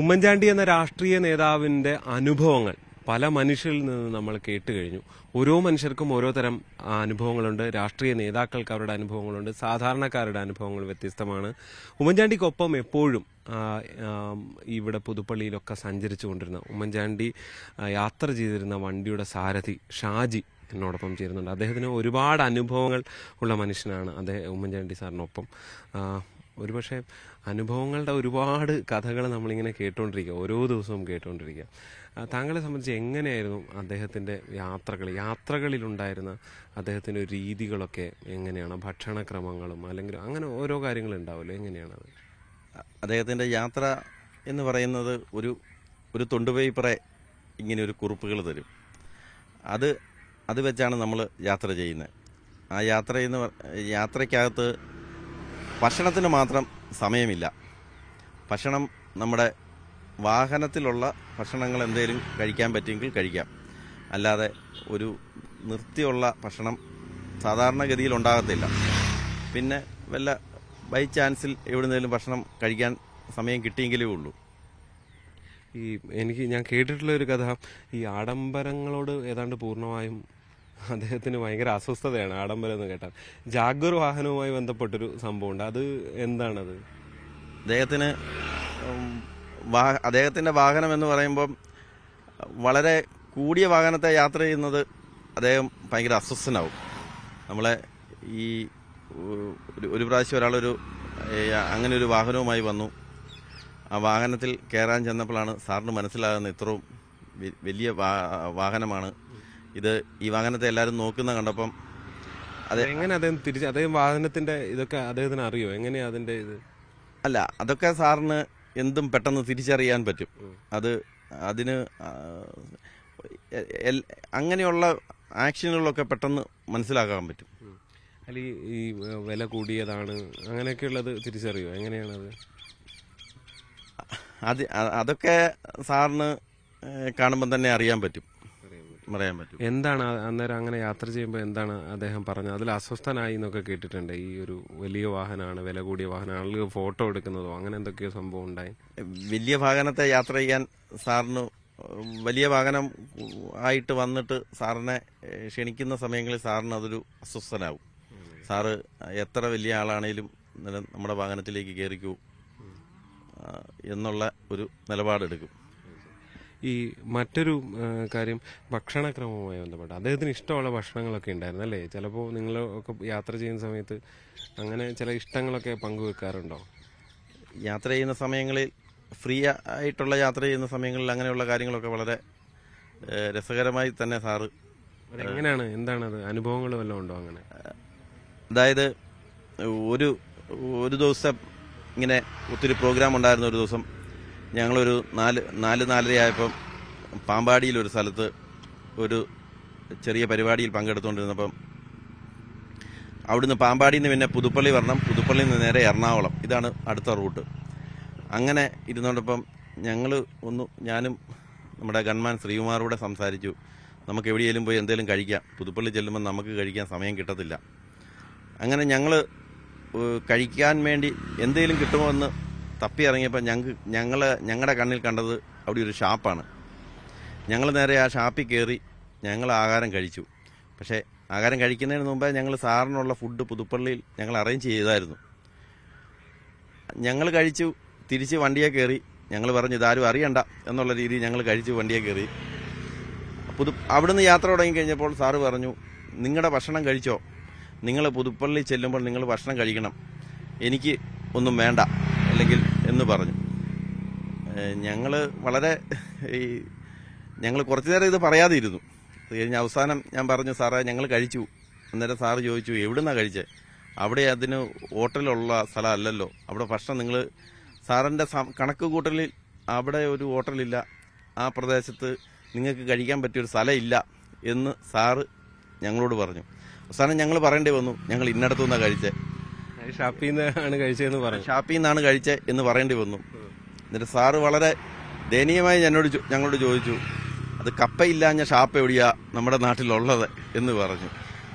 ഉമ്മൻചാണ്ടി എന്ന രാഷ്ട്രീയ നേതാവിന്റെ അനുഭവങ്ങൾ പല മനുഷ്യരിൽ നിന്ന് നമ്മൾ കേട്ട് കഴിഞ്ഞു ഓരോ മനുഷ്യർക്കും ഓരോ തരം അനുഭവങ്ങളുണ്ട് രാഷ്ട്രീയ നേതാക്കൾക്ക് അവരുടെ അനുഭവങ്ങളുണ്ട് സാധാരണക്കാരുടെ അനുഭവങ്ങൾ വ്യത്യസ്തമാണ് ഉമ്മൻചാണ്ടിക്കൊപ്പം എപ്പോഴും ഇവിടെ പുതുപ്പള്ളിയിലൊക്കെ സഞ്ചരിച്ചു കൊണ്ടിരുന്ന ഉമ്മൻചാണ്ടി യാത്ര ചെയ്തിരുന്ന വണ്ടിയുടെ സാരഥി ഷാജി എന്നോടൊപ്പം ചേരുന്നുണ്ട് അദ്ദേഹത്തിന് ഒരുപാട് അനുഭവങ്ങൾ ഉള്ള മനുഷ്യനാണ് അദ്ദേഹം ഉമ്മൻചാണ്ടി സാറിനൊപ്പം ഒരുപക്ഷെ അനുഭവങ്ങളുടെ ഒരുപാട് കഥകൾ നമ്മളിങ്ങനെ കേട്ടുകൊണ്ടിരിക്കുക ഓരോ ദിവസവും കേട്ടുകൊണ്ടിരിക്കുക താങ്കളെ സംബന്ധിച്ച് എങ്ങനെയായിരുന്നു അദ്ദേഹത്തിൻ്റെ യാത്രകൾ യാത്രകളിലുണ്ടായിരുന്ന അദ്ദേഹത്തിൻ്റെ രീതികളൊക്കെ എങ്ങനെയാണ് ഭക്ഷണക്രമങ്ങളും അല്ലെങ്കിൽ അങ്ങനെ ഓരോ കാര്യങ്ങളുണ്ടാവുമല്ലോ എങ്ങനെയാണത് അദ്ദേഹത്തിൻ്റെ യാത്ര എന്ന് പറയുന്നത് ഒരു ഒരു തൊണ്ടുപേപ്പറെ പേപ്പറെ ഇങ്ങനെ ഒരു കുറിപ്പുകൾ തരും അത് അത് വെച്ചാണ് നമ്മൾ യാത്ര ചെയ്യുന്നത് ആ യാത്ര എന്ന് യാത്രയ്ക്കകത്ത് ഭക്ഷണത്തിന് മാത്രം സമയമില്ല ഭക്ഷണം നമ്മുടെ വാഹനത്തിലുള്ള ഭക്ഷണങ്ങൾ എന്തെങ്കിലും കഴിക്കാൻ പറ്റുമെങ്കിൽ കഴിക്കാം അല്ലാതെ ഒരു നിർത്തിയുള്ള ഭക്ഷണം സാധാരണഗതിയിൽ ഉണ്ടാകത്തില്ല പിന്നെ വല്ല ബൈ ചാൻസിൽ എവിടുന്നേലും ഭക്ഷണം കഴിക്കാൻ സമയം കിട്ടിയെങ്കിലേ ഉള്ളൂ ഈ എനിക്ക് ഞാൻ കേട്ടിട്ടുള്ള ഒരു കഥ ഈ ആഡംബരങ്ങളോട് ഏതാണ്ട് പൂർണ്ണമായും അദ്ദേഹത്തിന് ഭയങ്കര അസ്വസ്ഥതയാണ് ആഡംബരം എന്ന് കേട്ടാൽ ജാഗ്വർ വാഹനവുമായി ബന്ധപ്പെട്ടൊരു സംഭവമുണ്ട് അത് എന്താണത് അദ്ദേഹത്തിന് അദ്ദേഹത്തിൻ്റെ വാഹനം എന്ന് പറയുമ്പം വളരെ കൂടിയ വാഹനത്തെ യാത്ര ചെയ്യുന്നത് അദ്ദേഹം ഭയങ്കര അസ്വസ്ഥനാവും നമ്മളെ ഈ ഒരു പ്രാവശ്യം ഒരാളൊരു അങ്ങനെ ഒരു വാഹനവുമായി വന്നു ആ വാഹനത്തിൽ കയറാൻ ചെന്നപ്പോഴാണ് സാറിന് മനസ്സിലാകുന്ന ഇത്രയും വലിയ വാഹനമാണ് ഇത് ഈ വാഹനത്തെ എല്ലാവരും നോക്കുന്ന കണ്ടപ്പം എങ്ങനെ അദ്ദേഹം തിരിച്ച് അദ്ദേഹം വാഹനത്തിന്റെ ഇതൊക്കെ അദ്ദേഹത്തിന് അറിയോ എങ്ങനെയാ അതിന്റെ ഇത് അല്ല അതൊക്കെ സാറിന് എന്തും പെട്ടെന്ന് തിരിച്ചറിയാൻ പറ്റും അത് അതിന് അങ്ങനെയുള്ള ആക്ഷനുകളൊക്കെ പെട്ടെന്ന് മനസ്സിലാക്കാൻ പറ്റും അല്ല ഈ വില കൂടിയതാണ് അങ്ങനെയൊക്കെയുള്ളത് തിരിച്ചറിയോ എങ്ങനെയാണ് അത് അതൊക്കെ സാറിന് കാണുമ്പോൾ തന്നെ അറിയാൻ പറ്റും പറയാൻ പറ്റും എന്താണ് അന്നേരം അങ്ങനെ യാത്ര ചെയ്യുമ്പോൾ എന്താണ് അദ്ദേഹം പറഞ്ഞത് അതിൽ അസ്വസ്ഥനായി എന്നൊക്കെ കേട്ടിട്ടുണ്ട് ഈ ഒരു വലിയ വാഹനമാണ് വില കൂടിയ വാഹനമാണ് അല്ലെങ്കിൽ ഫോട്ടോ എടുക്കുന്നതോ അങ്ങനെ എന്തൊക്കെയോ സംഭവം ഉണ്ടായി വലിയ വാഹനത്തെ യാത്ര ചെയ്യാൻ സാറിന് വലിയ വാഹനം ആയിട്ട് വന്നിട്ട് സാറിനെ ക്ഷണിക്കുന്ന സമയങ്ങളിൽ സാറിന് അതൊരു അസ്വസ്ഥനാവും സാറ് എത്ര വലിയ ആളാണേലും നമ്മുടെ വാഹനത്തിലേക്ക് കയറിക്കൂ എന്നുള്ള ഒരു നിലപാടെടുക്കും ഈ മറ്റൊരു കാര്യം ഭക്ഷണക്രമവുമായി ബന്ധപ്പെട്ട് അദ്ദേഹത്തിന് ഇഷ്ടമുള്ള ഭക്ഷണങ്ങളൊക്കെ ഉണ്ടായിരുന്നു അല്ലേ ചിലപ്പോൾ നിങ്ങൾ ഒക്കെ യാത്ര ചെയ്യുന്ന സമയത്ത് അങ്ങനെ ചില ഇഷ്ടങ്ങളൊക്കെ പങ്കുവെക്കാറുണ്ടോ യാത്ര ചെയ്യുന്ന സമയങ്ങളിൽ ഫ്രീ ആയിട്ടുള്ള യാത്ര ചെയ്യുന്ന സമയങ്ങളിൽ അങ്ങനെയുള്ള കാര്യങ്ങളൊക്കെ വളരെ രസകരമായി തന്നെ സാറ് എങ്ങനെയാണ് എന്താണത് അനുഭവങ്ങൾ വല്ലതും ഉണ്ടോ അങ്ങനെ അതായത് ഒരു ഒരു ദിവസം ഇങ്ങനെ ഒത്തിരി പ്രോഗ്രാം ഉണ്ടായിരുന്ന ഒരു ദിവസം ഞങ്ങളൊരു നാല് നാല് നാലരയായപ്പം പാമ്പാടിയിലൊരു സ്ഥലത്ത് ഒരു ചെറിയ പരിപാടിയിൽ പങ്കെടുത്തുകൊണ്ടിരുന്നപ്പം അവിടുന്ന് പാമ്പാടിയിൽ നിന്ന് പിന്നെ പുതുപ്പള്ളി വരണം പുതുപ്പള്ളിയിൽ നിന്ന് നേരെ എറണാകുളം ഇതാണ് അടുത്ത റൂട്ട് അങ്ങനെ ഇരുന്നോണ്ടപ്പം ഞങ്ങൾ ഒന്ന് ഞാനും നമ്മുടെ ഗൺമാൻ ശ്രീകുമാറൂടെ സംസാരിച്ചു നമുക്ക് എവിടെയെങ്കിലും പോയി എന്തെങ്കിലും കഴിക്കാം പുതുപ്പള്ളി ചെല്ലുമ്പോൾ നമുക്ക് കഴിക്കാൻ സമയം കിട്ടത്തില്ല അങ്ങനെ ഞങ്ങൾ കഴിക്കാൻ വേണ്ടി എന്തെങ്കിലും കിട്ടുമോ എന്ന് തപ്പി ഇറങ്ങിയപ്പോൾ ഞങ്ങൾക്ക് ഞങ്ങൾ ഞങ്ങളുടെ കണ്ണിൽ കണ്ടത് അവിടെ ഒരു ഷാപ്പാണ് ഞങ്ങൾ നേരെ ആ ഷാപ്പിൽ കയറി ഞങ്ങൾ ആഹാരം കഴിച്ചു പക്ഷേ ആഹാരം കഴിക്കുന്നതിന് മുമ്പേ ഞങ്ങൾ സാറിനുള്ള ഫുഡ് പുതുപ്പള്ളിയിൽ ഞങ്ങൾ അറേഞ്ച് ചെയ്തായിരുന്നു ഞങ്ങൾ കഴിച്ചു തിരിച്ച് വണ്ടിയെ കയറി ഞങ്ങൾ പറഞ്ഞു ഇതാരും അറിയണ്ട എന്നുള്ള രീതിയിൽ ഞങ്ങൾ കഴിച്ചു വണ്ടിയെ കയറി പുതു അവിടുന്ന് യാത്ര തുടങ്ങിക്കഴിഞ്ഞപ്പോൾ സാറ് പറഞ്ഞു നിങ്ങളുടെ ഭക്ഷണം കഴിച്ചോ നിങ്ങൾ പുതുപ്പള്ളി ചെല്ലുമ്പോൾ നിങ്ങൾ ഭക്ഷണം കഴിക്കണം എനിക്ക് ഒന്നും വേണ്ട അല്ലെങ്കിൽ എന്ന് പറഞ്ഞു ഞങ്ങൾ വളരെ ഈ ഞങ്ങൾ കുറച്ചു നേരം ഇത് പറയാതെ ഇരുന്നു അത് അവസാനം ഞാൻ പറഞ്ഞു സാറേ ഞങ്ങൾ കഴിച്ചു അന്നേരം സാറ് ചോദിച്ചു എവിടുന്നാണ് കഴിച്ചത് അവിടെ അതിന് ഹോട്ടലുള്ള സ്ഥലമല്ലല്ലോ അവിടെ ഭക്ഷണം നിങ്ങൾ സാറിൻ്റെ കണക്ക് കൂട്ടലിൽ അവിടെ ഒരു ഹോട്ടലില്ല ആ പ്രദേശത്ത് നിങ്ങൾക്ക് കഴിക്കാൻ പറ്റിയൊരു സ്ഥലമില്ല എന്ന് സാറ് ഞങ്ങളോട് പറഞ്ഞു അവസാനം ഞങ്ങൾ പറയേണ്ടി വന്നു ഞങ്ങൾ ഇന്നടത്തുനിന്നാണ് കഴിച്ചത് ഷാപ്പിൽ നിന്നാണ് കഴിച്ചതെന്ന് പറഞ്ഞു ഷാപ്പിൽ കഴിച്ചത് എന്ന് പറയേണ്ടി വന്നു എന്നിട്ട് സാറ് വളരെ ദയനീയമായി എന്നോട് ഞങ്ങളോട് ചോദിച്ചു അത് കപ്പയില്ലാഞ്ഞ ഷാപ്പ് എവിടെയാ നമ്മുടെ നാട്ടിലുള്ളത് എന്ന് പറഞ്ഞു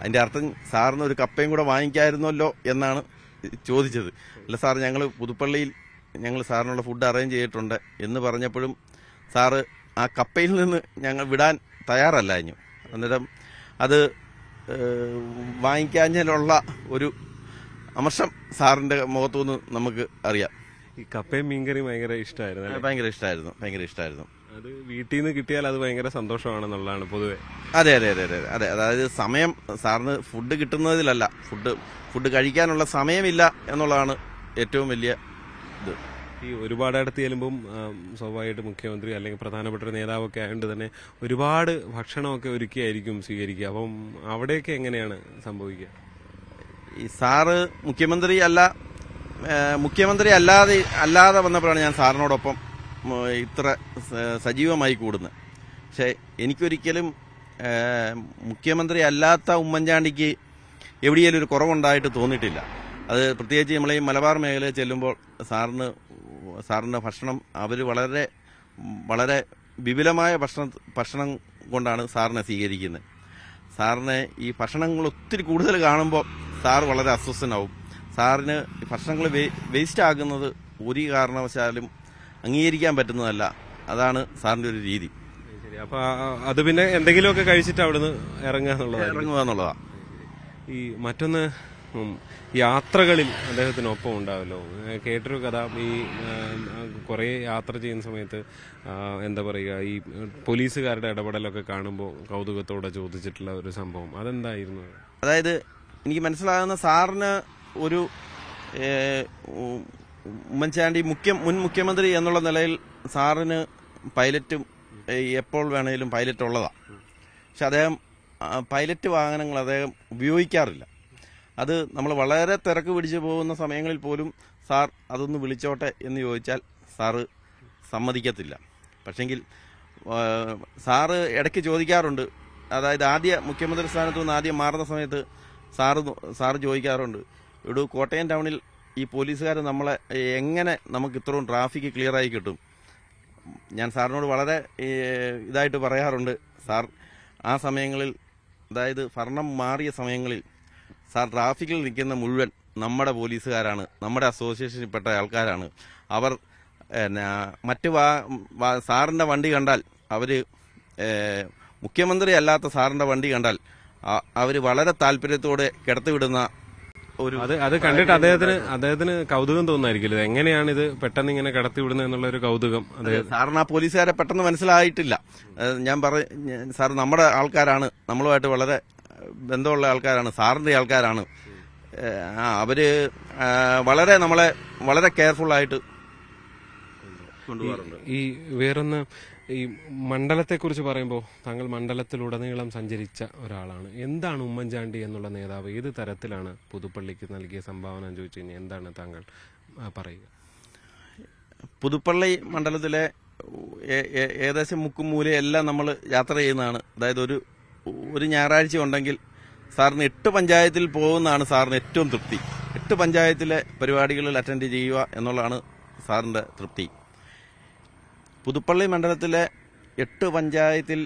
അതിൻ്റെ അർത്ഥം സാറിന് ഒരു കപ്പയും കൂടെ വാങ്ങിക്കായിരുന്നല്ലോ എന്നാണ് ചോദിച്ചത് അല്ല സാർ ഞങ്ങൾ പുതുപ്പള്ളിയിൽ ഞങ്ങൾ സാറിനുള്ള ഫുഡ് അറേഞ്ച് ചെയ്തിട്ടുണ്ട് എന്ന് പറഞ്ഞപ്പോഴും സാറ് ആ കപ്പയിൽ നിന്ന് ഞങ്ങൾ വിടാൻ തയ്യാറല്ലായിരുന്നു അന്നേരം അത് വാങ്ങിക്കാഞ്ഞാലുള്ള ഒരു അമർഷം സാറിന്റെ മുഖത്തുനിന്ന് നമുക്ക് അറിയാം ഈ കപ്പയും മീൻകറിയും ഭയങ്കര ഇഷ്ടമായിരുന്നു ഭയങ്കര ഇഷ്ടമായിരുന്നു ഭയങ്കര ഇഷ്ടമായിരുന്നു അത് വീട്ടിൽ നിന്ന് കിട്ടിയാൽ അത് ഭയങ്കര സന്തോഷമാണെന്നുള്ളതാണ് പൊതുവെ അതെ അതെ അതെ അതെ അതെ അതായത് സമയം സാറിന് ഫുഡ് കിട്ടുന്നതിലല്ല ഫുഡ് ഫുഡ് കഴിക്കാനുള്ള സമയമില്ല എന്നുള്ളതാണ് ഏറ്റവും വലിയ ഇത് ഈ ഒരുപാട് അടുത്ത് ചെല്ലുമ്പം സ്വാഭാവികമായിട്ട് മുഖ്യമന്ത്രി അല്ലെങ്കിൽ പ്രധാനപ്പെട്ട ഒരു നേതാവൊക്കെ ആയതുകൊണ്ട് തന്നെ ഒരുപാട് ഭക്ഷണമൊക്കെ ഒരുക്കിയായിരിക്കും സ്വീകരിക്കുക അപ്പം അവിടെയൊക്കെ എങ്ങനെയാണ് സംഭവിക്കുക ഈ സാറ് മുഖ്യമന്ത്രി അല്ല മുഖ്യമന്ത്രി അല്ലാതെ അല്ലാതെ വന്നപ്പോഴാണ് ഞാൻ സാറിനോടൊപ്പം ഇത്ര സജീവമായി കൂടുന്നത് പക്ഷേ എനിക്കൊരിക്കലും മുഖ്യമന്ത്രി അല്ലാത്ത ഉമ്മൻചാണ്ടിക്ക് എവിടെയെങ്കിലും ഒരു കുറവുണ്ടായിട്ട് തോന്നിയിട്ടില്ല അത് പ്രത്യേകിച്ച് നമ്മളെ ഈ മലബാർ മേഖലയിൽ ചെല്ലുമ്പോൾ സാറിന് സാറിൻ്റെ ഭക്ഷണം അവർ വളരെ വളരെ വിപുലമായ ഭക്ഷണ ഭക്ഷണം കൊണ്ടാണ് സാറിനെ സ്വീകരിക്കുന്നത് സാറിനെ ഈ ഭക്ഷണങ്ങൾ ഒത്തിരി കൂടുതൽ കാണുമ്പോൾ സാർ വളരെ അസ്വസ്ഥനാവും സാറിന് ഭക്ഷണങ്ങൾ വേസ്റ്റ് ആകുന്നത് ഒരു കാരണവശാലും അംഗീകരിക്കാൻ പറ്റുന്നതല്ല അതാണ് സാറിന്റെ ഒരു രീതി അപ്പൊ അത് പിന്നെ എന്തെങ്കിലുമൊക്കെ കഴിച്ചിട്ട് അവിടുന്ന് ഇറങ്ങുക എന്നുള്ളതാണ് ഇറങ്ങുക എന്നുള്ളതാ ഈ മറ്റൊന്ന് യാത്രകളിൽ അദ്ദേഹത്തിനൊപ്പം ഉണ്ടാവല്ലോ കേട്ടൊരു കഥ ഈ കുറേ യാത്ര ചെയ്യുന്ന സമയത്ത് എന്താ പറയുക ഈ പോലീസുകാരുടെ ഇടപെടലൊക്കെ കാണുമ്പോൾ കൗതുകത്തോടെ ചോദിച്ചിട്ടുള്ള ഒരു സംഭവം അതെന്തായിരുന്നു അതായത് എനിക്ക് മനസ്സിലാകുന്ന സാറിന് ഒരു ഉമ്മൻചാണ്ടി മുഖ്യ മുൻ മുഖ്യമന്ത്രി എന്നുള്ള നിലയിൽ സാറിന് പൈലറ്റും എപ്പോൾ വേണേലും പൈലറ്റ് ഉള്ളതാണ് പക്ഷെ അദ്ദേഹം പൈലറ്റ് വാഹനങ്ങൾ അദ്ദേഹം ഉപയോഗിക്കാറില്ല അത് നമ്മൾ വളരെ തിരക്ക് പിടിച്ചു പോകുന്ന സമയങ്ങളിൽ പോലും സാർ അതൊന്ന് വിളിച്ചോട്ടെ എന്ന് ചോദിച്ചാൽ സാറ് സമ്മതിക്കത്തില്ല പക്ഷെങ്കിൽ സാറ് ഇടയ്ക്ക് ചോദിക്കാറുണ്ട് അതായത് ആദ്യ മുഖ്യമന്ത്രി സ്ഥാനത്തു നിന്ന് ആദ്യം മാറുന്ന സമയത്ത് സാറ് സാറ് ചോദിക്കാറുണ്ട് ഇവിടെ കോട്ടയം ടൗണിൽ ഈ പോലീസുകാർ നമ്മളെ എങ്ങനെ നമുക്ക് ഇത്രയും ട്രാഫിക് ക്ലിയറായി കിട്ടും ഞാൻ സാറിനോട് വളരെ ഇതായിട്ട് പറയാറുണ്ട് സാർ ആ സമയങ്ങളിൽ അതായത് ഭരണം മാറിയ സമയങ്ങളിൽ സാർ ട്രാഫിക്കിൽ നിൽക്കുന്ന മുഴുവൻ നമ്മുടെ പോലീസുകാരാണ് നമ്മുടെ അസോസിയേഷനിൽപ്പെട്ട ആൾക്കാരാണ് അവർ മറ്റ് സാറിൻ്റെ വണ്ടി കണ്ടാൽ അവർ മുഖ്യമന്ത്രി അല്ലാത്ത സാറിൻ്റെ വണ്ടി കണ്ടാൽ അവർ വളരെ താല്പര്യത്തോടെ കിടത്തിവിടുന്ന ഒരു അത് അത് കണ്ടിട്ട് അദ്ദേഹത്തിന് അദ്ദേഹത്തിന് കൗതുകം തോന്നായിരിക്കില്ല എങ്ങനെയാണ് ഇത് പെട്ടെന്ന് ഇങ്ങനെ കടത്തിവിടുന്നത് എന്നുള്ള ഒരു കൗതുകം സാറിന് ആ പോലീസുകാരെ പെട്ടെന്ന് മനസ്സിലായിട്ടില്ല ഞാൻ പറ സാർ നമ്മുടെ ആൾക്കാരാണ് നമ്മളുമായിട്ട് വളരെ ബന്ധമുള്ള ആൾക്കാരാണ് സാറിന്റെ ആൾക്കാരാണ് ആ അവര് വളരെ നമ്മളെ വളരെ കെയർഫുൾ ആയിട്ട് ഈ വേറൊന്ന് ഈ മണ്ഡലത്തെക്കുറിച്ച് പറയുമ്പോൾ താങ്കൾ മണ്ഡലത്തിലുടനീളം സഞ്ചരിച്ച ഒരാളാണ് എന്താണ് ഉമ്മൻചാണ്ടി എന്നുള്ള നേതാവ് ഏത് തരത്തിലാണ് പുതുപ്പള്ളിക്ക് നൽകിയ സംഭാവന എന്ന് ചോദിച്ചു കഴിഞ്ഞാൽ എന്താണ് താങ്കൾ പറയുക പുതുപ്പള്ളി മണ്ഡലത്തിലെ ഏകദേശം മുക്കും എല്ലാം നമ്മൾ യാത്ര ചെയ്യുന്നതാണ് അതായത് ഒരു ഒരു ഞായറാഴ്ച ഉണ്ടെങ്കിൽ സാറിന് എട്ട് പഞ്ചായത്തിൽ പോകുന്നതാണ് സാറിന് ഏറ്റവും തൃപ്തി എട്ട് പഞ്ചായത്തിലെ പരിപാടികളിൽ അറ്റൻഡ് ചെയ്യുക എന്നുള്ളതാണ് സാറിൻ്റെ തൃപ്തി പുതുപ്പള്ളി മണ്ഡലത്തിലെ എട്ട് പഞ്ചായത്തിൽ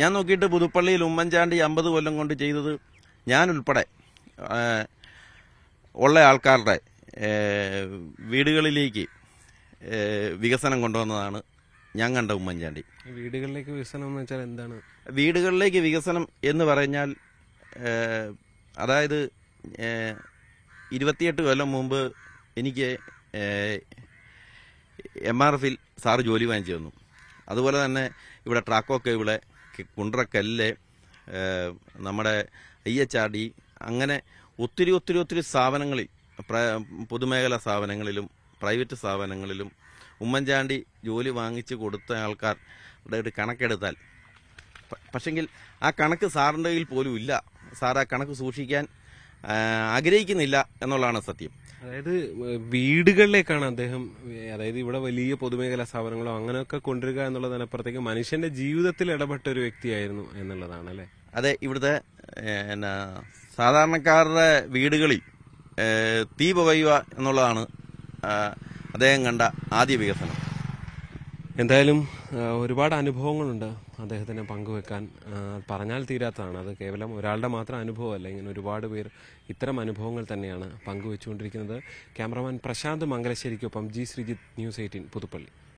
ഞാൻ നോക്കിയിട്ട് പുതുപ്പള്ളിയിൽ ഉമ്മൻചാണ്ടി അമ്പത് കൊല്ലം കൊണ്ട് ചെയ്തത് ഞാനുൾപ്പെടെ ഉള്ള ആൾക്കാരുടെ വീടുകളിലേക്ക് വികസനം കൊണ്ടുവന്നതാണ് ഞാൻ കണ്ട ഉമ്മൻചാണ്ടി വീടുകളിലേക്ക് വികസനം എന്ന് വെച്ചാൽ എന്താണ് വീടുകളിലേക്ക് വികസനം എന്ന് പറഞ്ഞാൽ അതായത് ഇരുപത്തിയെട്ട് കൊല്ലം മുമ്പ് എനിക്ക് എം ആർ എഫിൽ സാറ് ജോലി വാങ്ങിച്ചു തന്നു അതുപോലെ തന്നെ ഇവിടെ ട്രാക്കോ ഇവിടെ കുണ്ട്രക്കല്ല് നമ്മുടെ ഐ എച്ച് ആർ ഡി അങ്ങനെ ഒത്തിരി ഒത്തിരി ഒത്തിരി സ്ഥാപനങ്ങളിൽ പൊതുമേഖലാ സ്ഥാപനങ്ങളിലും പ്രൈവറ്റ് സ്ഥാപനങ്ങളിലും ഉമ്മൻചാണ്ടി ജോലി വാങ്ങിച്ച് കൊടുത്ത ആൾക്കാരുടെ ഒരു കണക്കെടുത്താൽ പക്ഷെങ്കിൽ ആ കണക്ക് സാറിൻ്റെ കയ്യിൽ പോലും ഇല്ല സാർ ആ കണക്ക് സൂക്ഷിക്കാൻ ആഗ്രഹിക്കുന്നില്ല എന്നുള്ളതാണ് സത്യം അതായത് വീടുകളിലേക്കാണ് അദ്ദേഹം അതായത് ഇവിടെ വലിയ പൊതുമേഖലാ സ്ഥാപനങ്ങളോ അങ്ങനെയൊക്കെ കൊണ്ടുവരിക എന്നുള്ളതിനപ്പുറത്തേക്ക് മനുഷ്യന്റെ ജീവിതത്തിൽ ഇടപെട്ട ഒരു വ്യക്തിയായിരുന്നു എന്നുള്ളതാണ് അല്ലേ അതെ ഇവിടുത്തെ സാധാരണക്കാരുടെ വീടുകളിൽ തീ പുകയുക എന്നുള്ളതാണ് അദ്ദേഹം കണ്ട ആദ്യ വികസനം എന്തായാലും ഒരുപാട് അനുഭവങ്ങളുണ്ട് അദ്ദേഹത്തിന് പങ്കുവെക്കാൻ പറഞ്ഞാൽ തീരാത്തതാണ് അത് കേവലം ഒരാളുടെ മാത്രം അനുഭവമല്ല ഇങ്ങനെ ഒരുപാട് പേർ ഇത്തരം അനുഭവങ്ങൾ തന്നെയാണ് പങ്കുവെച്ചുകൊണ്ടിരിക്കുന്നത് ക്യാമറമാൻ പ്രശാന്ത് മംഗലശ്ശേരിക്കൊപ്പം G Sreejith news eighteen Puthuppally